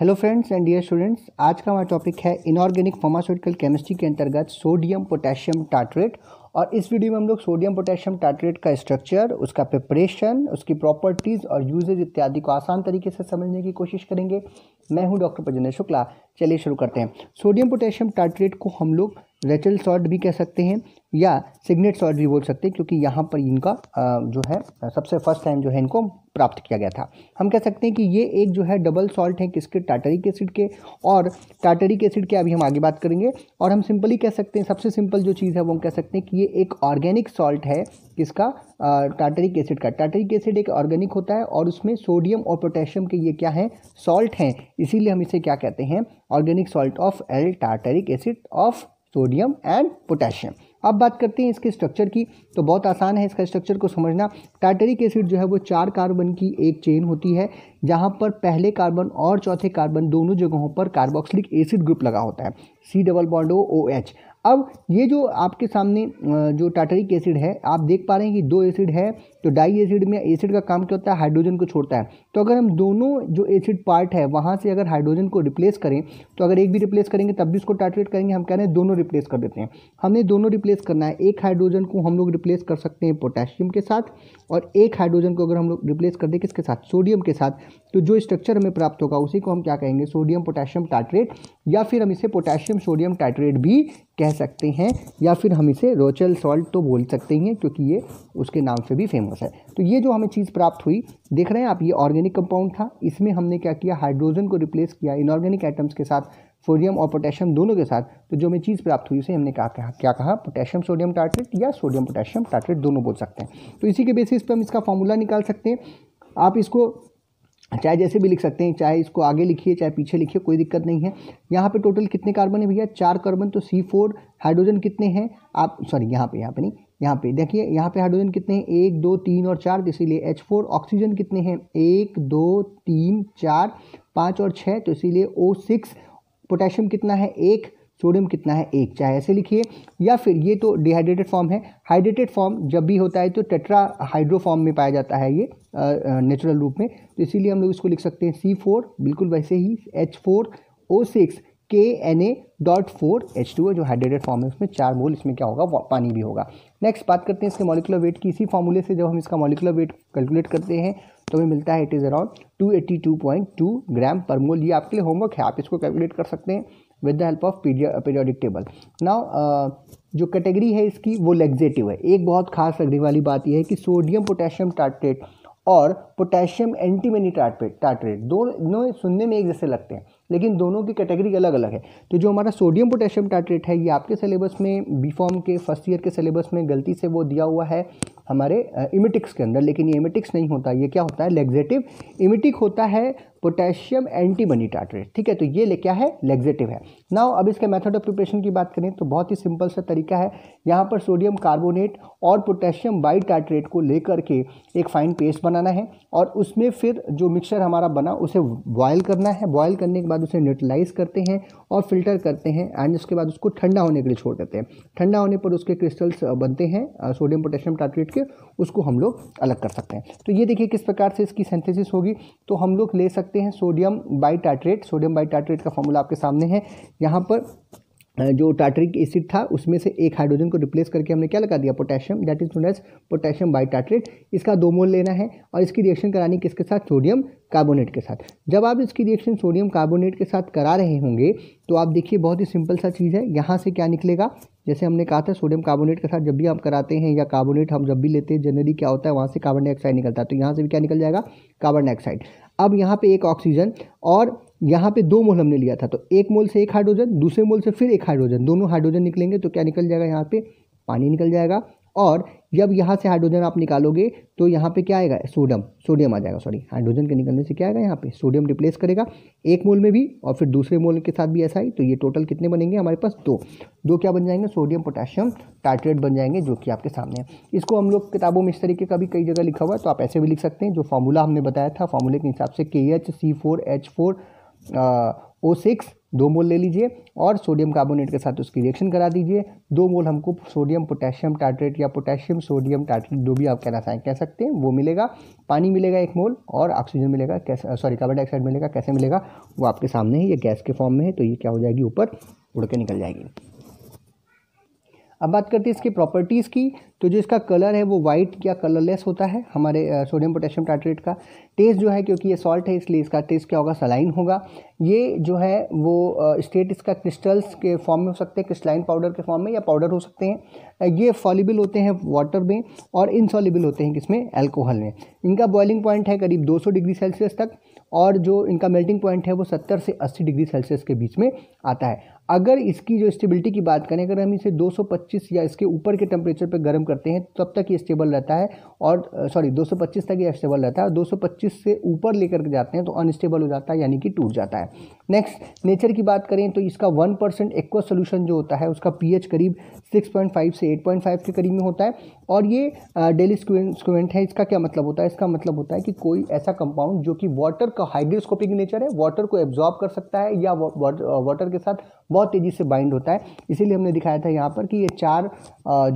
hello friends and dear students आज का हमारा टॉपिक है इनऑर्गेनिक फार्मास्यूटिकल केमिस्ट्री के अंतर्गत सोडियम पोटेशियम टार्ट्रेट और इस वीडियो में हम लोग सोडियम पोटेशियम टार्ट्रेट का स्ट्रक्चर उसका प्रिपरेशन उसकी प्रॉपर्टीज़ और यूजेज इत्यादि को आसान तरीके से समझने की कोशिश करेंगे मैं हूँ डॉक्टर पजेंद्र शुक्ला चलिए शुरू करते हैं सोडियम पोटेशियम टार्ट्रेट को हम लोग रेचल सॉल्ट भी कह सकते हैं या सिग्नेट सॉल्ट भी बोल सकते हैं क्योंकि यहाँ पर इनका जो है सबसे फर्स्ट टाइम जो है इनको प्राप्त किया गया था हम कह सकते हैं कि ये एक जो है डबल सॉल्ट है किसके टाटरिक एसिड के और टाटरिक एसिड के अभी हम आगे बात करेंगे और हम सिंपली कह सकते हैं सबसे सिंपल जो चीज़ है वो हम कह सकते हैं कि ये एक ऑर्गेनिक सॉल्ट है किसका टाटरिक एसिड का टाटरिक एसिड एक ऑर्गेनिक होता है और उसमें सोडियम और पोटेशियम के ये क्या हैं सॉल्ट हैं इसीलिए हम इसे क्या कहते हैं organic salt of L tartaric acid of sodium and potassium अब बात करते हैं इसके स्ट्रक्चर की तो बहुत आसान है इसका स्ट्रक्चर को समझना टाइटरिक एसिड जो है वो चार कार्बन की एक चेन होती है जहाँ पर पहले कार्बन और चौथे कार्बन दोनों जगहों पर कार्बोक्सिलिक एसिड ग्रुप लगा होता है C double bond O O H अब ये जो आपके सामने जो टाटरिक एसिड है आप देख पा रहे हैं कि दो एसिड है तो डाई एसिड में एसिड का काम क्या होता है हाइड्रोजन को छोड़ता है तो अगर हम दोनों जो एसिड पार्ट है वहाँ से अगर हाइड्रोजन को रिप्लेस करें तो अगर एक भी रिप्लेस करेंगे तब भी उसको टाटरेट करेंगे हम कह रहे हैं दोनों रिप्लेस कर देते हैं हमने दोनों रिप्लेस करना है एक हाइड्रोजन को हम लोग रिप्लेस कर सकते हैं पोटेशियम के साथ और एक हाइड्रोजन को अगर हम लोग रिप्लेस कर दें किसके साथ सोडियम के साथ तो जो स्ट्रक्चर हमें प्राप्त होगा उसी को हम क्या कहेंगे सोडियम पोटेशियम टाइट्रेट या फिर हम इसे पोटेशियम सोडियम टाइट्रेट भी कह सकते हैं या फिर हम इसे रोचल सॉल्ट तो बोल सकते हैं क्योंकि ये उसके नाम से भी फेमस है तो ये जो हमें चीज़ प्राप्त हुई देख रहे हैं आप ये ऑर्गेनिक कंपाउंड था इसमें हमने क्या किया हाइड्रोजन को रिप्लेस किया इनऑर्गेनिक आइटम्स के साथ सोडियम और पोटेशियम दोनों के साथ तो जो हमें चीज़ प्राप्त हुई उसे हमने कहा कहा क्या कहा पोटेशियम सोडियम टार्ट्रेट या सोडियम पोटेशियम टार्ट्रेट दोनों बोल सकते हैं तो इसी के बेसिस पर हम इसका फॉर्मूला निकाल सकते हैं आप इसको चाहे जैसे भी लिख सकते हैं चाहे इसको आगे लिखिए चाहे पीछे लिखिए कोई दिक्कत नहीं है यहाँ पे टोटल कितने कार्बन है भैया चार कार्बन तो सी फोर हाइड्रोजन कितने हैं आप सॉरी यहाँ पे यहाँ पे नहीं यहाँ पे देखिए यहाँ पे हाइड्रोजन कितने हैं एक दो तीन और चार इसीलिए एच फोर ऑक्सीजन कितने हैं एक दो तीन चार पाँच और छः तो इसीलिए ओ सिक्स पोटेशियम कितना है एक सोडियम कितना है एक चाहे ऐसे लिखिए या फिर ये तो डिहाइड्रेटेड फॉर्म है हाइड्रेटेड फॉर्म जब भी होता है तो टेट्रा हाइड्रो फॉर्म में पाया जाता है ये नेचुरल रूप में तो इसीलिए हम लोग इसको लिख सकते हैं सी फोर बिल्कुल वैसे ही H four O six K N A dot four H two जो हाइड्रेटेड फॉर्म है उसमें चार मोल इसमें क्या होगा पानी भी होगा नेक्स्ट बात करते हैं इसके मॉलिकुलर वेट की इसी फॉर्मूले से जब हम इसका मॉलिकुलर वेट कैलकुलेट करते हैं तो हमें मिलता है it is around two eighty two point two gram पर मोल ये आपके लिए होमवर्क है आप इसको कैलकुलेट कर सकते हैं with the help of periodic table now जो कैटेगरी है इसकी वो लेग्जेटिव है एक बहुत खास लगने वाली बात यह है कि सोडियम पोटेशियम टार्ट्रेट और पोटेशियम एंटीमनी टार्ट्रेट टार्ट्रेट दोनों सुनने में एक जैसे लगते हैं लेकिन दोनों की कैटेगरी अलग अलग है तो जो हमारा सोडियम पोटेशियम टार्ट्रेट है ये आपके सिलेबस में बी फॉर्म के फर्स्ट ईयर के सिलेबस में गलती से वो दिया हुआ है हमारे इमिटिक्स के अंदर लेकिन ये इमिटिक्स नहीं होता ये क्या होता है लेग्जेटिव इमिटिक होता है पोटेशियम एंटीमनी टार्टरेट ठीक है तो ये ले क्या है लेग्जेटिव है नाउ अब इसके मेथड ऑफ प्रिपरेशन की बात करें तो बहुत ही सिंपल सा तरीका है यहाँ पर सोडियम कार्बोनेट और पोटेशियम बाई टार्टरेट को लेकर के एक फाइन पेस्ट बनाना है और उसमें फिर जो मिक्सचर हमारा बना उसे बॉयल करना है बॉयल करने के बाद उसे न्यूट्रलाइज करते हैं और फिल्टर करते हैं एंड उसके बाद उसको ठंडा होने के लिए छोड़ देते हैं ठंडा होने पर उसके क्रिस्टल्स बनते हैं सोडियम पोटेशियम टार्टरेट के उसको हम लोग अलग कर सकते हैं तो ये देखिए किस प्रकार से इसकी सेंथेसिस होगी तो हम लोग ले सकते हैं सोडियम बाइटाट्रेट सोडियम बाइटाट्रेट का फॉर्मूला आपके सामने है यहाँ पर जो टाटरिक एसिड था उसमें से एक हाइड्रोजन को रिप्लेस करके हमने क्या लगा दिया potassium that is known as potassium bitartrate इसका दो मोल लेना है और इसकी रिएक्शन करानी किसके साथ सोडियम कार्बोनेट के साथ जब आप इसकी रिएक्शन सोडियम कार्बोनेट के साथ करा रहे होंगे तो आप देखिए बहुत ही सिंपल सा चीज़ है यहाँ से क्या निकलेगा जैसे हमने कहा था सोडियम कार्बोनेट के साथ जब भी हम कराते हैं या कार्बोनेट हम जब भी लेते हैं जनरली क्या होता है वहाँ से कार्बन डाइऑक्साइड निकलता है तो यहाँ से भी क्या निकल जाएगा कार्बन डाइऑक्साइड अब यहाँ पे एक ऑक्सीजन और यहाँ पे दो मोल हमने लिया था तो एक मोल से एक हाइड्रोजन दूसरे मोल से फिर एक हाइड्रोजन दोनों हाइड्रोजन निकलेंगे तो क्या निकल जाएगा यहाँ पे पानी निकल जाएगा और जब यहाँ से हाइड्रोजन आप निकालोगे तो यहाँ पे क्या आएगा सोडियम सोडियम आ जाएगा सॉरी हाइड्रोजन के निकलने से क्या आएगा यहाँ पे सोडियम रिप्लेस करेगा एक मोल में भी और फिर दूसरे मोल के साथ भी ऐसा ही तो ये टोटल कितने बनेंगे हमारे पास दो दो क्या बन जाएंगे सोडियम पोटेशियम टाइट्रेट बन जाएंगे जो कि आपके सामने है इसको हम लोग किताबों में इस तरीके का भी कई जगह लिखा हुआ है तो आप ऐसे भी लिख सकते हैं जो फार्मूला हमने बताया था फार्मूले के हिसाब से K H C four H four O six दो मोल ले लीजिए और सोडियम कार्बोनेट के साथ उसकी रिएक्शन करा दीजिए दो मोल हमको सोडियम पोटेशियम टाइट्रेट या पोटेशियम सोडियम टाइट्रेट जो भी आप कहना चाहें कह सकते हैं वो मिलेगा पानी मिलेगा एक मोल और ऑक्सीजन मिलेगा कैसे सॉरी कार्बन डाइऑक्साइड मिलेगा कैसे मिलेगा वो आपके सामने है ये गैस के फॉर्म में है तो ये क्या हो जाएगी ऊपर उड़ के निकल जाएगी अब बात करते हैं इसकी प्रॉपर्टीज़ की तो जो इसका कलर है वो वाइट या कलरलेस होता है हमारे सोडियम पोटेशियम टाइट्रेट का टेस्ट जो है क्योंकि ये सॉल्ट है इसलिए इसका टेस्ट क्या होगा सलाइन होगा ये जो है वो स्टेट इसका क्रिस्टल्स के फॉर्म में हो सकते हैं क्रिस्टलाइन पाउडर के फॉर्म में या पाउडर हो सकते हैं ये फॉलिबल होते हैं वाटर में और इनसॉलिबल होते हैं किसमें एल्कोहल में इनका बॉइलिंग पॉइंट है करीब दो डिग्री सेल्सियस तक और जो इनका मेल्टिंग पॉइंट है वो 70 से 80 डिग्री सेल्सियस के बीच में आता है अगर इसकी जो स्टेबिलिटी की बात करें अगर हम इसे 225 या इसके ऊपर के टेम्परेचर पर गर्म करते हैं तब तक ये स्टेबल रहता है और सॉरी 225 तक ये स्टेबल रहता है और 225 से ऊपर लेकर के जाते हैं तो अनस्टेबल हो जाता है यानी कि टूट जाता है नेक्स्ट नेचर की बात करें तो इसका वन परसेंट एक्वा सोल्यूशन जो होता है उसका पी करीब 6.5 से 8.5 के करीब में होता है और ये डेली स्क्वेंट है इसका क्या मतलब होता है इसका मतलब होता है कि कोई ऐसा कंपाउंड जो कि वाटर का हाइग्रोस्कोपिक नेचर है वाटर को एब्जॉर्ब कर सकता है या वाटर के साथ बहुत तेज़ी से बाइंड होता है इसीलिए हमने दिखाया था यहाँ पर कि ये चार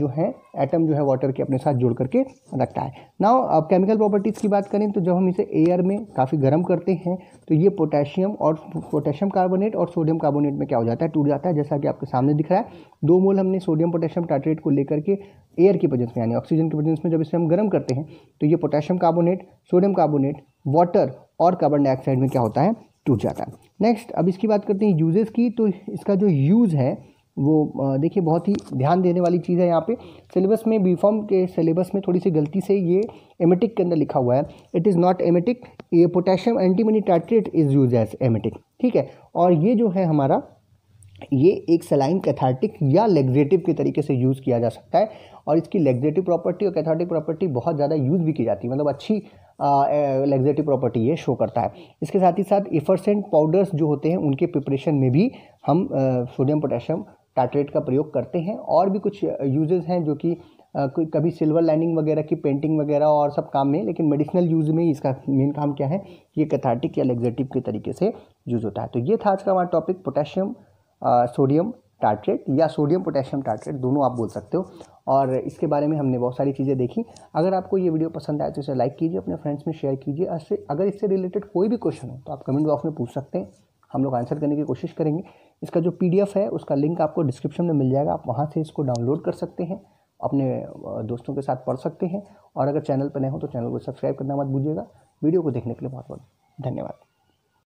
जो है एटम जो है वाटर के अपने साथ जोड़ करके रखता है ना अब केमिकल प्रॉपर्टीज़ की बात करें तो जब हम इसे एयर में काफ़ी गर्म करते हैं तो ये पोटेशियम और पोटेशियम कार्बोनेट और सोडियम कार्बोनेट में क्या हो जाता है टूट जाता है जैसा कि आपके सामने दिख रहा है दो मोल हमने सोडियम पोटेशियम टाइट्रेट को लेकर के एयर की प्रजेंस में यानी ऑक्सीजन की प्रजेंस में जब इसे हम गर्म करते हैं तो ये potassium carbonate sodium carbonate water और कार्बन डाइऑक्साइड में क्या होता है टूट जाता है नेक्स्ट अब इसकी बात करते हैं यूजेस की तो इसका जो यूज़ है वो देखिए बहुत ही ध्यान देने वाली चीज़ है यहाँ पे सिलेबस में बी फॉर्म के सिलेबस में थोड़ी सी गलती से ये एमेटिक के अंदर लिखा हुआ है इट इज़ नॉट एमेटिक ये potassium antimony tartrate is use as emetic ठीक है और ये जो है हमारा ये एक सलाइन कैथार्टिक या लेग्जेटिव के तरीके से यूज़ किया जा सकता है और इसकी लेग्जेटिव प्रॉपर्टी और कैथार्टिक प्रॉपर्टी बहुत ज़्यादा यूज़ भी की जाती है मतलब अच्छी लेग्जेटिव प्रॉपर्टी ये शो करता है इसके साथ ही साथ इफरसेंट पाउडर्स जो होते हैं उनके प्रिपरेशन में भी हम सोडियम पोटेशियम टाइट्रेट का प्रयोग करते हैं और भी कुछ यूजेज़ हैं जो कि कभी सिल्वर लाइनिंग वगैरह की पेंटिंग वगैरह और सब काम में लेकिन मेडिसिनल यूज़ में ही इसका मेन काम क्या है कि ये कैथार्टिक या लेग्जेटिव के तरीके से यूज़ होता है तो ये था आज का हमारा टॉपिक पोटेशियम सोडियम टार्ट्रेट या सोडियम पोटेशियम टार्ट्रेट दोनों आप बोल सकते हो और इसके बारे में हमने बहुत सारी चीज़ें देखी अगर आपको ये वीडियो पसंद आए तो इसे लाइक कीजिए अपने फ्रेंड्स में शेयर कीजिए अगर इससे रिलेटेड कोई भी क्वेश्चन हो तो आप कमेंट बॉक्स में पूछ सकते हैं हम लोग आंसर करने की कोशिश करेंगे इसका जो पी है उसका लिंक आपको डिस्क्रिप्शन में मिल जाएगा आप वहाँ से इसको डाउनलोड कर सकते हैं अपने दोस्तों के साथ पढ़ सकते हैं और अगर चैनल पर नए हो तो चैनल को सब्सक्राइब करना मत भूलिएगा वीडियो को देखने के लिए बहुत बहुत धन्यवाद